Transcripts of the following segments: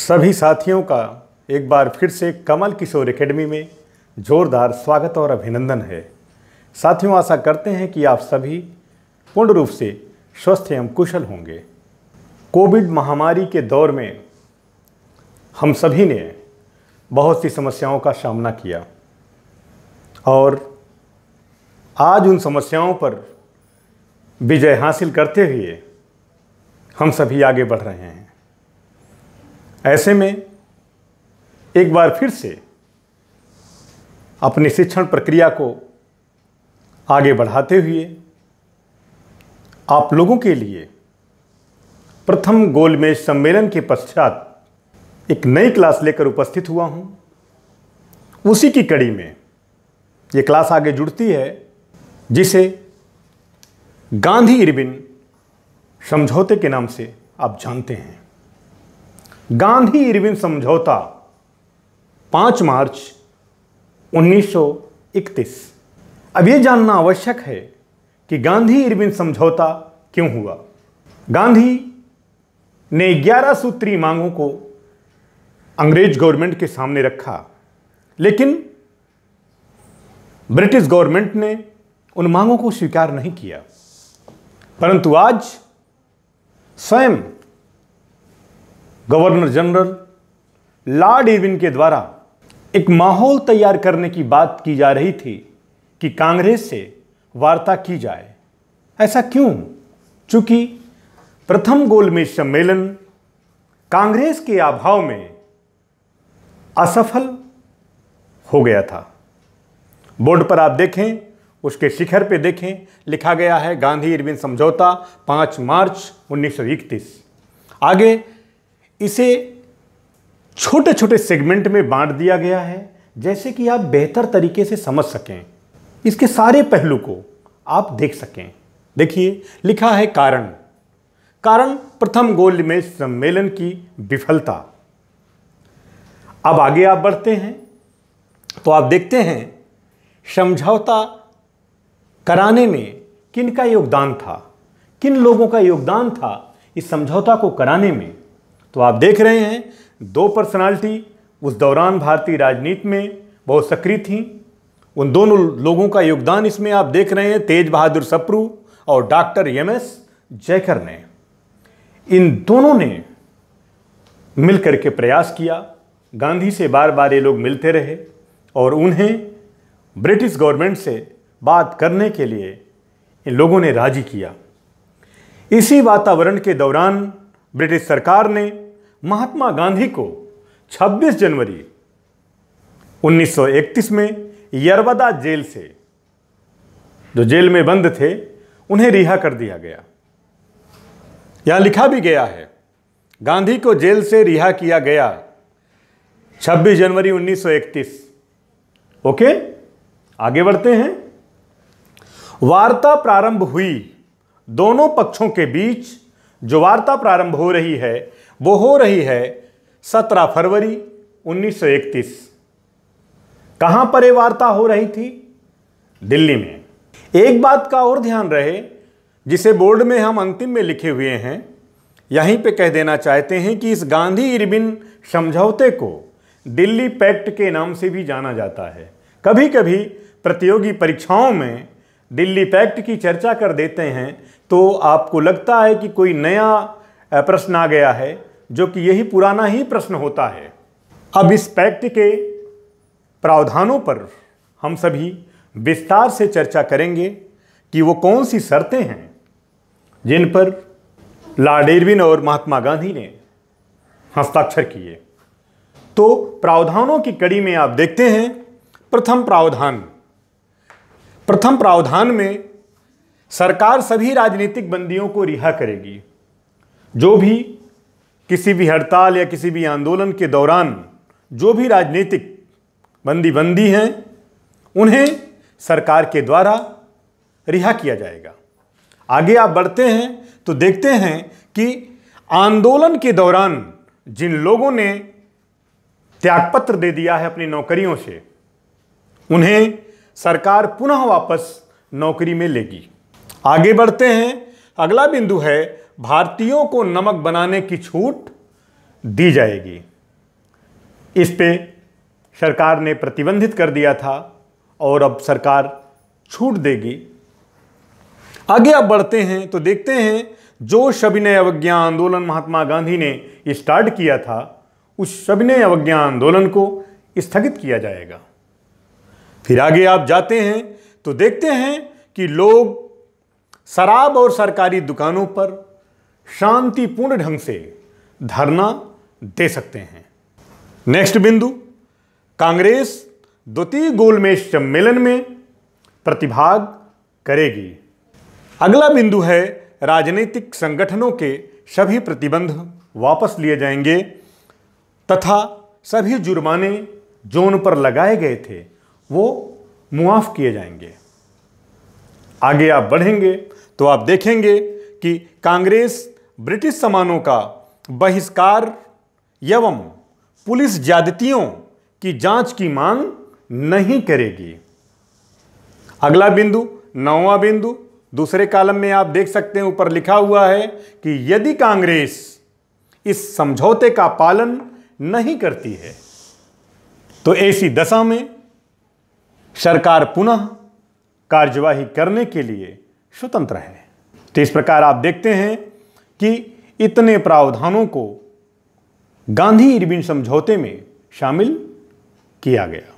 सभी साथियों का एक बार फिर से कमल किशोर एकेडमी में ज़ोरदार स्वागत और अभिनंदन है साथियों आशा करते हैं कि आप सभी पूर्ण रूप से स्वस्थ एवं कुशल होंगे कोविड महामारी के दौर में हम सभी ने बहुत सी समस्याओं का सामना किया और आज उन समस्याओं पर विजय हासिल करते हुए हम सभी आगे बढ़ रहे हैं ऐसे में एक बार फिर से अपनी शिक्षण प्रक्रिया को आगे बढ़ाते हुए आप लोगों के लिए प्रथम गोलमेज सम्मेलन के पश्चात एक नई क्लास लेकर उपस्थित हुआ हूँ उसी की कड़ी में ये क्लास आगे जुड़ती है जिसे गांधी इरबिन समझौते के नाम से आप जानते हैं गांधी इरविन समझौता 5 मार्च 1931 अब ये जानना आवश्यक है कि गांधी इरविन समझौता क्यों हुआ गांधी ने 11 सूत्री मांगों को अंग्रेज गवर्नमेंट के सामने रखा लेकिन ब्रिटिश गवर्नमेंट ने उन मांगों को स्वीकार नहीं किया परंतु आज स्वयं गवर्नर जनरल लॉर्ड इरविन के द्वारा एक माहौल तैयार करने की बात की जा रही थी कि कांग्रेस से वार्ता की जाए ऐसा क्यों चूंकि प्रथम गोलमेज सम्मेलन कांग्रेस के अभाव में असफल हो गया था बोर्ड पर आप देखें उसके शिखर पे देखें लिखा गया है गांधी इरविन समझौता 5 मार्च 1931 आगे इसे छोटे छोटे सेगमेंट में बांट दिया गया है जैसे कि आप बेहतर तरीके से समझ सकें इसके सारे पहलू को आप देख सकें देखिए लिखा है कारण कारण प्रथम में सम्मेलन की विफलता अब आगे आप बढ़ते हैं तो आप देखते हैं समझौता कराने में किन का योगदान था किन लोगों का योगदान था इस समझौता को कराने में तो आप देख रहे हैं दो पर्सनालिटी उस दौरान भारतीय राजनीति में बहुत सक्रिय थीं उन दोनों लोगों का योगदान इसमें आप देख रहे हैं तेज बहादुर सप्रू और डॉक्टर एम एस जयकर ने इन दोनों ने मिलकर के प्रयास किया गांधी से बार बार ये लोग मिलते रहे और उन्हें ब्रिटिश गवर्नमेंट से बात करने के लिए इन लोगों ने राजी किया इसी वातावरण के दौरान ब्रिटिश सरकार ने महात्मा गांधी को 26 जनवरी 1931 में यरवदा जेल से जो जेल में बंद थे उन्हें रिहा कर दिया गया यहां लिखा भी गया है गांधी को जेल से रिहा किया गया 26 जनवरी 1931 ओके आगे बढ़ते हैं वार्ता प्रारंभ हुई दोनों पक्षों के बीच जो वार्ता प्रारंभ हो रही है वो हो रही है 17 फरवरी 1931 कहां पर यह वार्ता हो रही थी दिल्ली में एक बात का और ध्यान रहे जिसे बोर्ड में हम अंतिम में लिखे हुए हैं यहीं पे कह देना चाहते हैं कि इस गांधी इरबिन समझौते को दिल्ली पैक्ट के नाम से भी जाना जाता है कभी कभी प्रतियोगी परीक्षाओं में दिल्ली पैक्ट की चर्चा कर देते हैं तो आपको लगता है कि कोई नया प्रश्न आ गया है जो कि यही पुराना ही प्रश्न होता है अब इस पैक्ट के प्रावधानों पर हम सभी विस्तार से चर्चा करेंगे कि वो कौन सी शर्तें हैं जिन पर लॉर्ड इरविन और महात्मा गांधी ने हस्ताक्षर किए तो प्रावधानों की कड़ी में आप देखते हैं प्रथम प्रावधान प्रथम प्रावधान में सरकार सभी राजनीतिक बंदियों को रिहा करेगी जो भी किसी भी हड़ताल या किसी भी आंदोलन के दौरान जो भी राजनीतिक बंदी बंदी हैं उन्हें सरकार के द्वारा रिहा किया जाएगा आगे आप बढ़ते हैं तो देखते हैं कि आंदोलन के दौरान जिन लोगों ने त्यागपत्र दे दिया है अपनी नौकरियों से उन्हें सरकार पुनः वापस नौकरी में लेगी आगे बढ़ते हैं अगला बिंदु है भारतीयों को नमक बनाने की छूट दी जाएगी इस पे सरकार ने प्रतिबंधित कर दिया था और अब सरकार छूट देगी आगे आप बढ़ते हैं तो देखते हैं जो सविनय अवज्ञा आंदोलन महात्मा गांधी ने स्टार्ट किया था उस सविनय अवज्ञा आंदोलन को स्थगित किया जाएगा फिर आगे आप जाते हैं तो देखते हैं कि लोग शराब और सरकारी दुकानों पर शांतिपूर्ण ढंग से धरना दे सकते हैं नेक्स्ट बिंदु कांग्रेस द्वितीय गोलमेज सम्मेलन में प्रतिभाग करेगी अगला बिंदु है राजनीतिक संगठनों के सभी प्रतिबंध वापस लिए जाएंगे तथा सभी जुर्माने जो उन पर लगाए गए थे वो मुआफ किए जाएंगे आगे आप बढ़ेंगे तो आप देखेंगे कि कांग्रेस ब्रिटिश सामानों का बहिष्कार एवं पुलिस ज्यादतियों की जांच की मांग नहीं करेगी अगला बिंदु नौवा बिंदु दूसरे कालम में आप देख सकते हैं ऊपर लिखा हुआ है कि यदि कांग्रेस इस समझौते का पालन नहीं करती है तो ऐसी दशा में सरकार पुनः कार्यवाही करने के लिए स्वतंत्र है तो इस प्रकार आप देखते हैं कि इतने प्रावधानों को गांधी इरविन समझौते में शामिल किया गया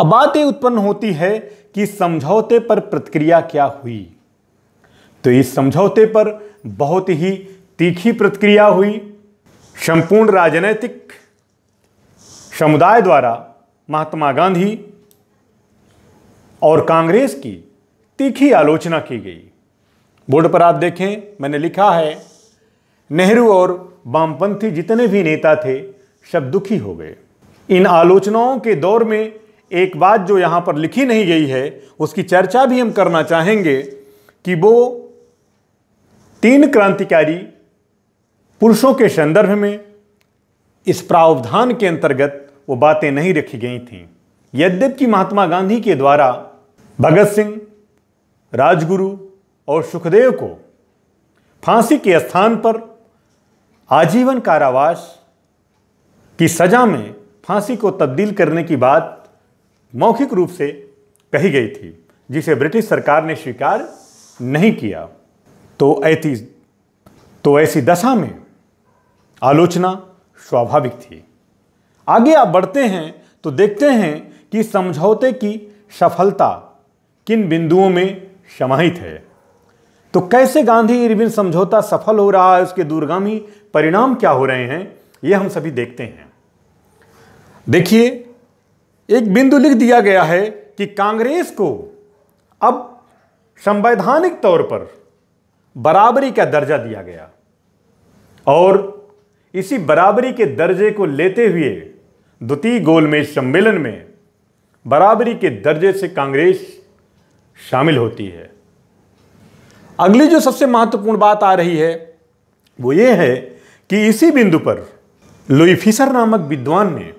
अब बात यह उत्पन्न होती है कि समझौते पर प्रतिक्रिया क्या हुई तो इस समझौते पर बहुत ही तीखी प्रतिक्रिया हुई संपूर्ण राजनैतिक समुदाय द्वारा महात्मा गांधी और कांग्रेस की तीखी आलोचना की गई बोर्ड पर आप देखें मैंने लिखा है नेहरू और वामपंथी जितने भी नेता थे सब दुखी हो गए इन आलोचनाओं के दौर में एक बात जो यहाँ पर लिखी नहीं गई है उसकी चर्चा भी हम करना चाहेंगे कि वो तीन क्रांतिकारी पुरुषों के संदर्भ में इस प्रावधान के अंतर्गत वो बातें नहीं रखी गई थीं यद्यप कि महात्मा गांधी के द्वारा भगत सिंह राजगुरु और सुखदेव को फांसी के स्थान पर आजीवन कारावास की सजा में फांसी को तब्दील करने की बात मौखिक रूप से कही गई थी जिसे ब्रिटिश सरकार ने स्वीकार नहीं किया तो ऐसी तो ऐसी दशा में आलोचना स्वाभाविक थी आगे आप बढ़ते हैं तो देखते हैं कि समझौते की सफलता किन बिंदुओं में समाहित है तो कैसे गांधी इरविन समझौता सफल हो रहा है उसके दूरगामी परिणाम क्या हो रहे हैं ये हम सभी देखते हैं देखिए एक बिंदु लिख दिया गया है कि कांग्रेस को अब संवैधानिक तौर पर बराबरी का दर्जा दिया गया और इसी बराबरी के दर्जे को लेते हुए द्वितीय गोलमेज सम्मेलन में बराबरी के दर्जे से कांग्रेस शामिल होती है अगली जो सबसे महत्वपूर्ण बात आ रही है वो ये है कि इसी बिंदु पर लुईफिसर नामक विद्वान ने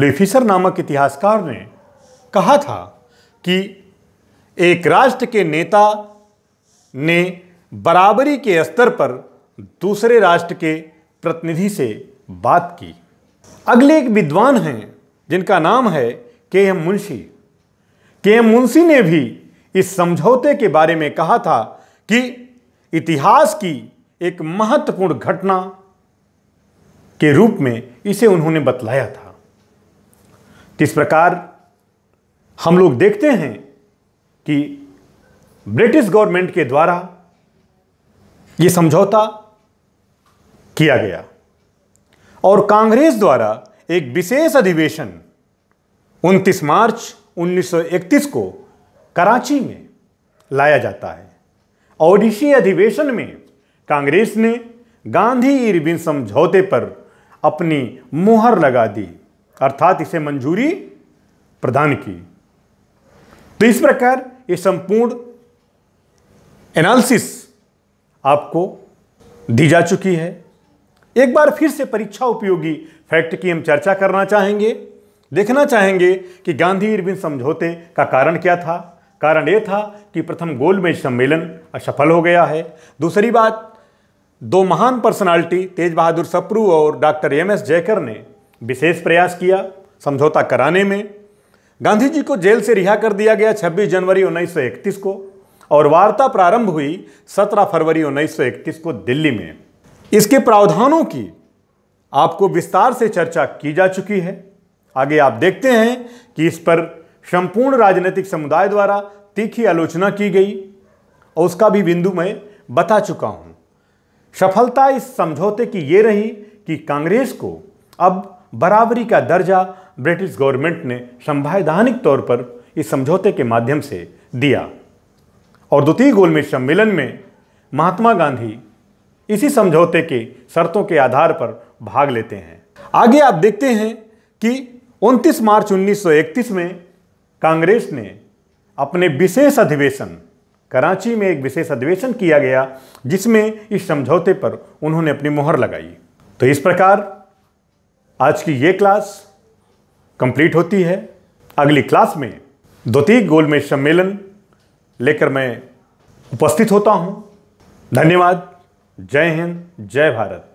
लुईफिसर नामक इतिहासकार ने कहा था कि एक राष्ट्र के नेता ने बराबरी के स्तर पर दूसरे राष्ट्र के प्रतिनिधि से बात की अगले एक विद्वान हैं जिनका नाम है के एम मुंशी के एम मुंशी ने भी इस समझौते के बारे में कहा था कि इतिहास की एक महत्वपूर्ण घटना के रूप में इसे उन्होंने बतलाया था किस प्रकार हम लोग देखते हैं कि ब्रिटिश गवर्नमेंट के द्वारा यह समझौता किया गया और कांग्रेस द्वारा एक विशेष अधिवेशन 29 मार्च 1931 को कराची में लाया जाता है ओडिशी अधिवेशन में कांग्रेस ने गांधी इरविन समझौते पर अपनी मुहर लगा दी अर्थात इसे मंजूरी प्रदान की तो इस प्रकार ये संपूर्ण एनालिसिस आपको दी जा चुकी है एक बार फिर से परीक्षा उपयोगी फैक्ट की हम चर्चा करना चाहेंगे देखना चाहेंगे कि गांधी इरविन समझौते का कारण क्या था कारण ये था कि प्रथम गोलमेज सम्मेलन असफल हो गया है दूसरी बात दो महान पर्सनालिटी तेज बहादुर सप्रू और डॉक्टर एम एस जयकर ने विशेष प्रयास किया समझौता कराने में गांधी जी को जेल से रिहा कर दिया गया 26 जनवरी 1931 को और वार्ता प्रारंभ हुई 17 फरवरी 1931 को दिल्ली में इसके प्रावधानों की आपको विस्तार से चर्चा की जा चुकी है आगे आप देखते हैं कि इस पर संपूर्ण राजनीतिक समुदाय द्वारा तीखी आलोचना की गई और उसका भी बिंदु मैं बता चुका हूं सफलता इस समझौते की यह रही कि कांग्रेस को अब बराबरी का दर्जा ब्रिटिश गवर्नमेंट ने संवैधानिक तौर पर इस समझौते के माध्यम से दिया और द्वितीय गोलमेज सम्मेलन में महात्मा गांधी इसी समझौते के शर्तों के आधार पर भाग लेते हैं आगे आप देखते हैं कि 29 मार्च 1931 में कांग्रेस ने अपने विशेष अधिवेशन कराची में एक विशेष अधिवेशन किया गया जिसमें इस समझौते पर उन्होंने अपनी मोहर लगाई तो इस प्रकार आज की ये क्लास कंप्लीट होती है अगली क्लास में द्वितीय गोलमेज सम्मेलन लेकर मैं उपस्थित होता हूँ धन्यवाद जय हिंद जय भारत